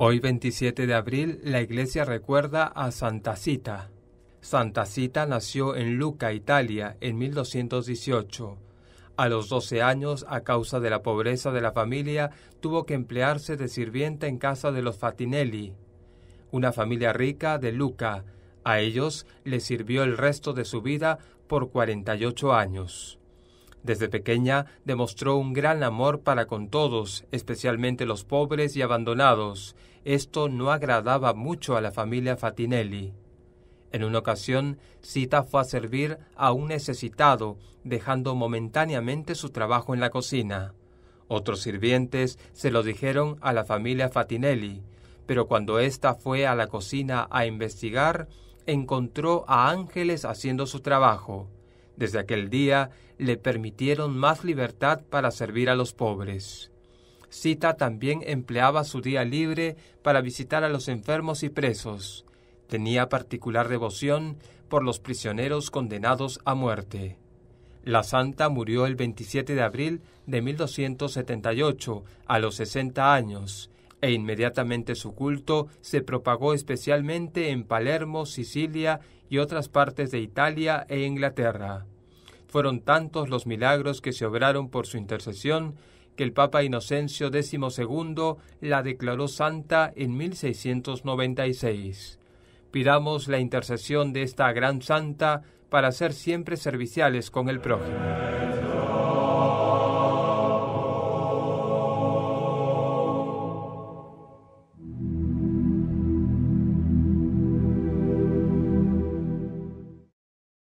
Hoy 27 de abril la iglesia recuerda a Santa Cita. Santa Cita nació en Lucca, Italia, en 1218. A los 12 años, a causa de la pobreza de la familia, tuvo que emplearse de sirvienta en casa de los Fatinelli, una familia rica de Lucca. A ellos le sirvió el resto de su vida por 48 años. Desde pequeña demostró un gran amor para con todos, especialmente los pobres y abandonados. Esto no agradaba mucho a la familia Fatinelli. En una ocasión, Sita fue a servir a un necesitado, dejando momentáneamente su trabajo en la cocina. Otros sirvientes se lo dijeron a la familia Fatinelli, pero cuando ésta fue a la cocina a investigar, encontró a ángeles haciendo su trabajo. Desde aquel día le permitieron más libertad para servir a los pobres. Sita también empleaba su día libre para visitar a los enfermos y presos. Tenía particular devoción por los prisioneros condenados a muerte. La santa murió el 27 de abril de 1278, a los 60 años, e inmediatamente su culto se propagó especialmente en Palermo, Sicilia y otras partes de Italia e Inglaterra. Fueron tantos los milagros que se obraron por su intercesión que el Papa Inocencio XII la declaró santa en 1696. Pidamos la intercesión de esta gran santa para ser siempre serviciales con el prójimo.